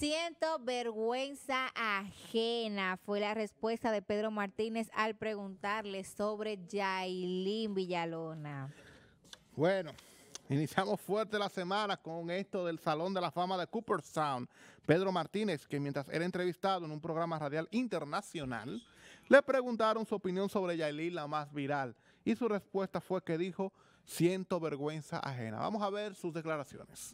Siento vergüenza ajena, fue la respuesta de Pedro Martínez al preguntarle sobre Yailin Villalona. Bueno, Iniciamos fuerte la semana con esto del Salón de la Fama de Cooperstown. Pedro Martínez, que mientras era entrevistado en un programa radial internacional, le preguntaron su opinión sobre Yailin, la más viral, y su respuesta fue que dijo, siento vergüenza ajena. Vamos a ver sus declaraciones.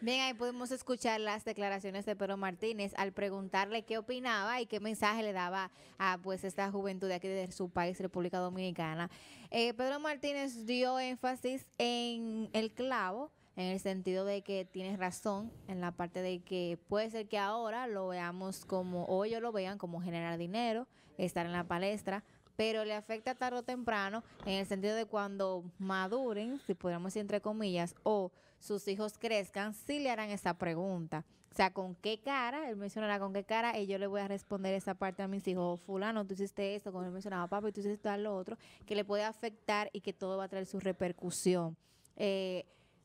Bien, ahí pudimos escuchar las declaraciones de Pedro Martínez al preguntarle qué opinaba y qué mensaje le daba a pues esta juventud de aquí de su país, República Dominicana. Eh, Pedro Martínez dio énfasis en el clavo en el sentido de que tiene razón en la parte de que puede ser que ahora lo veamos como, o ellos lo vean como generar dinero, estar en la palestra, pero le afecta tarde o temprano en el sentido de cuando maduren, si podemos decir entre comillas, o sus hijos crezcan, sí le harán esa pregunta. O sea, ¿con qué cara? Él mencionará con qué cara y yo le voy a responder esa parte a mis hijos. Fulano, tú hiciste esto, como él mencionaba, papá, tú hiciste tal lo otro, que le puede afectar y que todo va a traer su repercusión. Eh,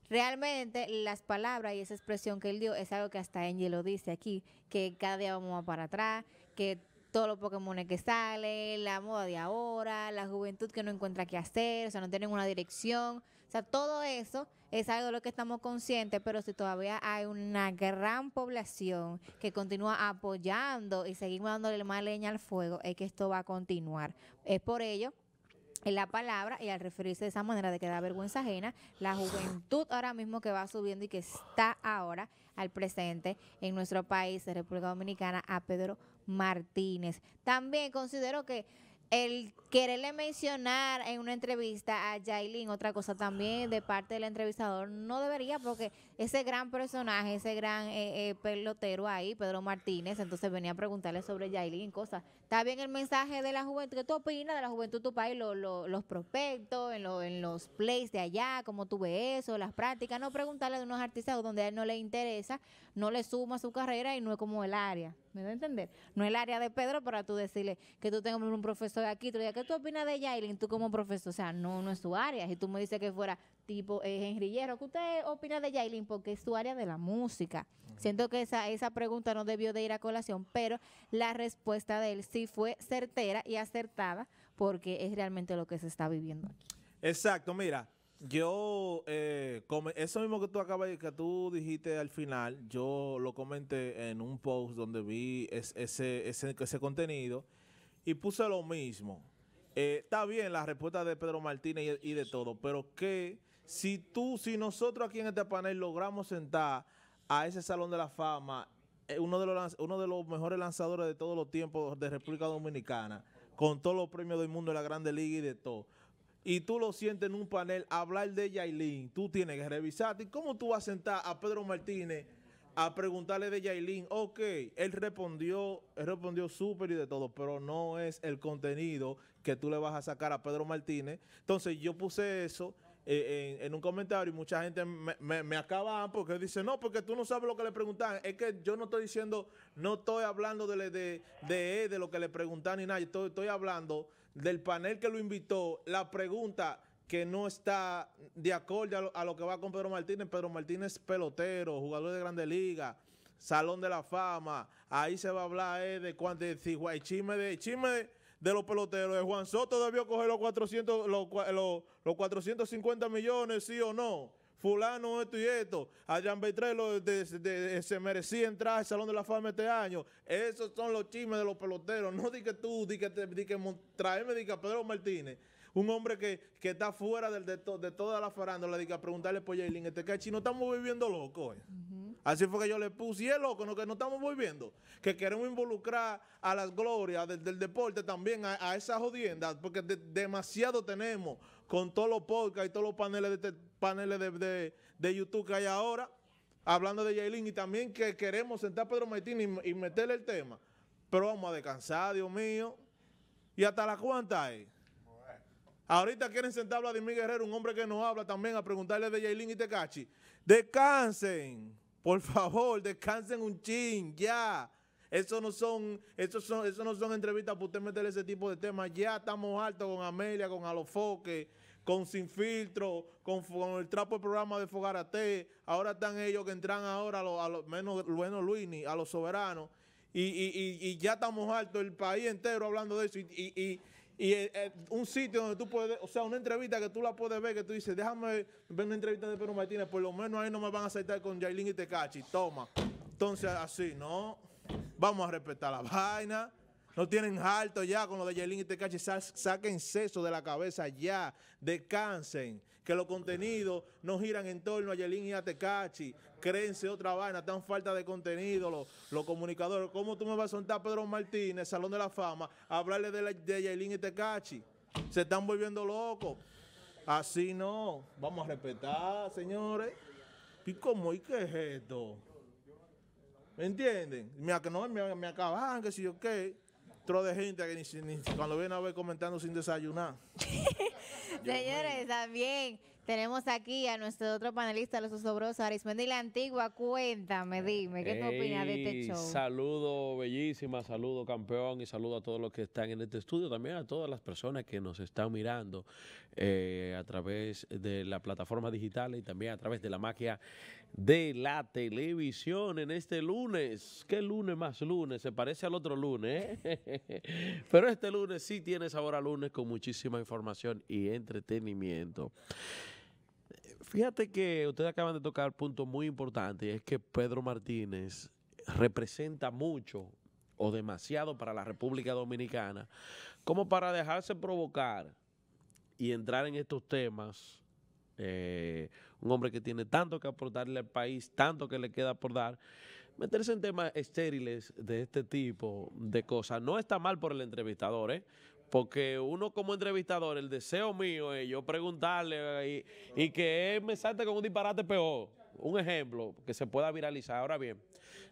realmente las palabras y esa expresión que él dio es algo que hasta Angie lo dice aquí, que cada día vamos para atrás, que todos los Pokémon que salen, la moda de ahora, la juventud que no encuentra qué hacer, o sea, no tienen una dirección. O sea, todo eso es algo de lo que estamos conscientes, pero si todavía hay una gran población que continúa apoyando y seguimos dándole más leña al fuego, es que esto va a continuar. Es por ello en la palabra y al referirse de esa manera de que da vergüenza ajena, la juventud ahora mismo que va subiendo y que está ahora al presente en nuestro país, en República Dominicana, a Pedro Martínez. También considero que el quererle mencionar en una entrevista a Jailin, otra cosa también de parte del entrevistador, no debería porque ese gran personaje, ese gran eh, eh, pelotero ahí, Pedro Martínez, entonces venía a preguntarle sobre Jailin, cosas está bien el mensaje de la juventud, ¿qué tú opinas de la juventud de tu país? los prospectos, en, los plays de allá, cómo tú ves eso, las prácticas, no preguntarle de unos artistas donde a él no le interesa, no le suma su carrera y no es como el área. ¿Me da a entender? No es el área de Pedro para tú decirle que tú tengas un profesor aquí, tú ¿qué tú opinas de Yailin? Tú como profesor, o sea, no, no es su área. Si tú me dices que fuera tipo eh, ¿Qué usted opina de Yailin? Porque es su área de la música. Siento que esa, esa pregunta no debió de ir a colación, pero la respuesta de él sí fue certera y acertada porque es realmente lo que se está viviendo aquí. Exacto, mira. Yo, eh, eso mismo que tú acabas que tú dijiste al final, yo lo comenté en un post donde vi ese, ese, contenido y puse lo mismo. Eh, está bien la respuesta de Pedro Martínez y, y de todo, pero que si tú, si nosotros aquí en este panel logramos sentar a ese Salón de la Fama, eh, uno de los, mejores lanzadores de todos los tiempos de República Dominicana, con todos los premios del mundo de la Grande Liga y de todo, y tú lo sientes en un panel hablar de Yailin, tú tienes que revisarte. ¿Cómo tú vas a sentar a Pedro Martínez a preguntarle de Yailin? Ok, él respondió, él respondió súper y de todo, pero no es el contenido que tú le vas a sacar a Pedro Martínez. Entonces yo puse eso eh, en, un comentario y mucha gente me, acaba porque dice, no, porque tú no sabes lo que le preguntan. Es que yo no estoy diciendo, no estoy hablando de, de, de, lo que le preguntan ni nada. estoy, hablando del panel que lo invitó, la pregunta que no está de acorde a lo, que va con Pedro Martínez. Pedro Martínez pelotero, jugador de Grande Liga. Salón de la Fama, ahí se va a hablar eh, de cuando de, de, chisme chisme de, de los peloteros. Juan Soto debió coger los los, 450 millones, sí o no. Fulano, esto y esto. A Jan de, de, se merecía entrar al Salón de la Fama este año. Esos son los chismes de los peloteros. No di tú, di que, traeme, Pedro Martínez un hombre que, está fuera de, de, toda la farándula, diga, preguntarle por Jailin, este cachino, estamos viviendo loco. Así fue que yo le puse, y es loco, ¿no? que no estamos volviendo, que queremos involucrar a las glorias del, deporte también, a, esas jodiendas, porque demasiado tenemos con todos los podcasts y todos los paneles de, paneles de, YouTube que hay ahora, hablando de Yailin, y también que queremos sentar a Pedro Martín y, meterle el tema. Pero vamos a descansar, Dios mío. ¿Y hasta la cuánta hay? Ahorita quieren sentar a Vladimir Guerrero, un hombre que nos habla también, a preguntarle de Jailin y Tecachi. Descansen. Por favor, descansen un chin, ya. Eso no son, eso son, eso no son entrevistas para usted meter ese tipo de temas. Ya estamos altos con Amelia, con Alofoque, con Sin Filtro, con, el trapo del programa de Fogarate. Ahora están ellos que entran ahora, a los, menos bueno Luini, a los soberanos. Y, ya estamos altos, el país entero hablando de eso. Y eh, eh, un sitio donde tú puedes, o sea, una entrevista que tú la puedes ver, que tú dices, déjame ver una entrevista de Pedro Martínez, por lo menos ahí no me van a aceptar con Jailin y Tecachi, toma. Entonces, así, ¿no? Vamos a respetar la vaina. No tienen harto ya con lo de Yelín y Tecachi. Saquen seso de la cabeza ya. Descansen. Que los contenidos no giran en torno a Yelín y a Tecachi. Créense otra vaina. Están falta de contenido los, comunicadores. ¿Cómo tú me vas a soltar Pedro Martínez, Salón de la Fama, a hablarle de, de Yelín y Tecachi? Se están volviendo locos. Así no. Vamos a respetar, señores. ¿Y cómo? ¿Y qué es esto? ¿Me entienden? Me, no, me, me acaban, que si yo qué de gente que ni, cuando viene a ver comentando sin desayunar. Señores, también tenemos aquí a nuestro otro panelista, los osobrosos, Arismendi la Antigua. Cuéntame, dime, ¿qué tú opinas de este show? Saludo bellísima, saludo campeón y saludo a todos los que están en este estudio, también a todas las personas que nos están mirando eh, a través de la plataforma digital y también a través de la magia de la televisión en este lunes. ¿Qué lunes más lunes? Se parece al otro lunes, ¿eh? Pero este lunes sí tiene sabor lunes con muchísima información y entretenimiento. Fíjate que ustedes acaban de tocar punto muy importante y es que Pedro Martínez representa mucho o demasiado para la República Dominicana como para dejarse provocar y entrar en estos temas eh, un hombre que tiene tanto que aportarle al país, tanto que le queda por dar. Meterse en temas estériles de este tipo de cosas no está mal por el entrevistador, ¿eh? Porque uno como entrevistador, el deseo mío es yo preguntarle y, que él me salte con un disparate peor. Un ejemplo que se pueda viralizar. Ahora bien,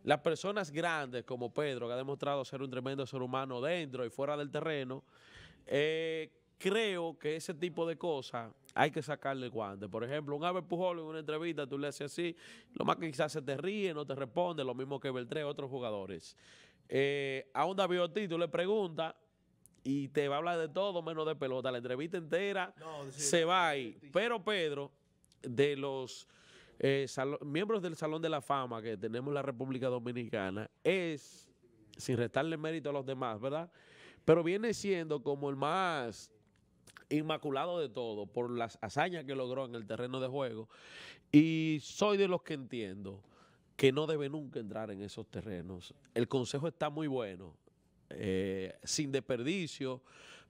las personas grandes como Pedro, que ha demostrado ser un tremendo ser humano dentro y fuera del terreno, eh, creo que ese tipo de cosas hay que sacarle el guante. Por ejemplo, un Abel Pujol en una entrevista, tú le haces así, lo más que quizás se te ríe, no te responde, lo mismo que Beltré, otros jugadores. Eh, a un David Ortiz, tú le preguntas y te va a hablar de todo menos de pelota. La entrevista entera se va ahí. Pero Pedro, de los eh, miembros del Salón de la Fama que tenemos en la República Dominicana, es, sin restarle mérito a los demás, ¿verdad? Pero viene siendo como el más inmaculado de todo por las hazañas que logró en el terreno de juego y soy de los que entiendo que no debe nunca entrar en esos terrenos. El consejo está muy bueno, eh, sin desperdicio,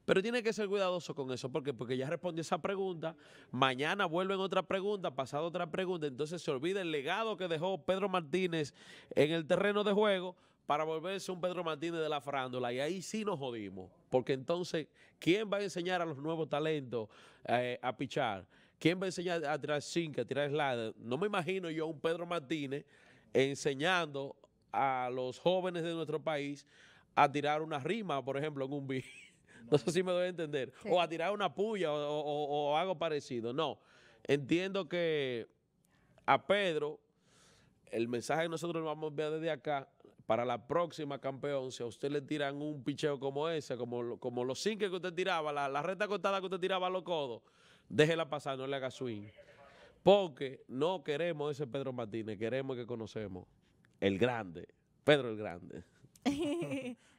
pero tiene que ser cuidadoso con eso, porque porque ya respondió esa pregunta, mañana vuelven otra pregunta, pasado otra pregunta, entonces se olvida el legado que dejó Pedro Martínez en el terreno de juego, para volverse un Pedro Martínez de la frándula. y ahí sí nos jodimos, porque entonces, ¿quién va a enseñar a los nuevos talentos eh, a pichar? ¿Quién va a enseñar a tirar zinc, a tirar slider? No me imagino yo a un Pedro Martínez enseñando a los jóvenes de nuestro país a tirar una rima, por ejemplo, en un beat. No sé si me doy a entender. O a tirar una puya o, algo parecido. No. Entiendo que a Pedro, el mensaje que nosotros vamos a enviar desde acá para la próxima campeón, si a usted le tiran un picheo como ese, como, como los cinco que usted tiraba, la, la recta cortada que usted tiraba a los codos, déjela pasar, no le haga swing. Porque no queremos ese Pedro Martínez, queremos que conocemos el grande, Pedro el Grande.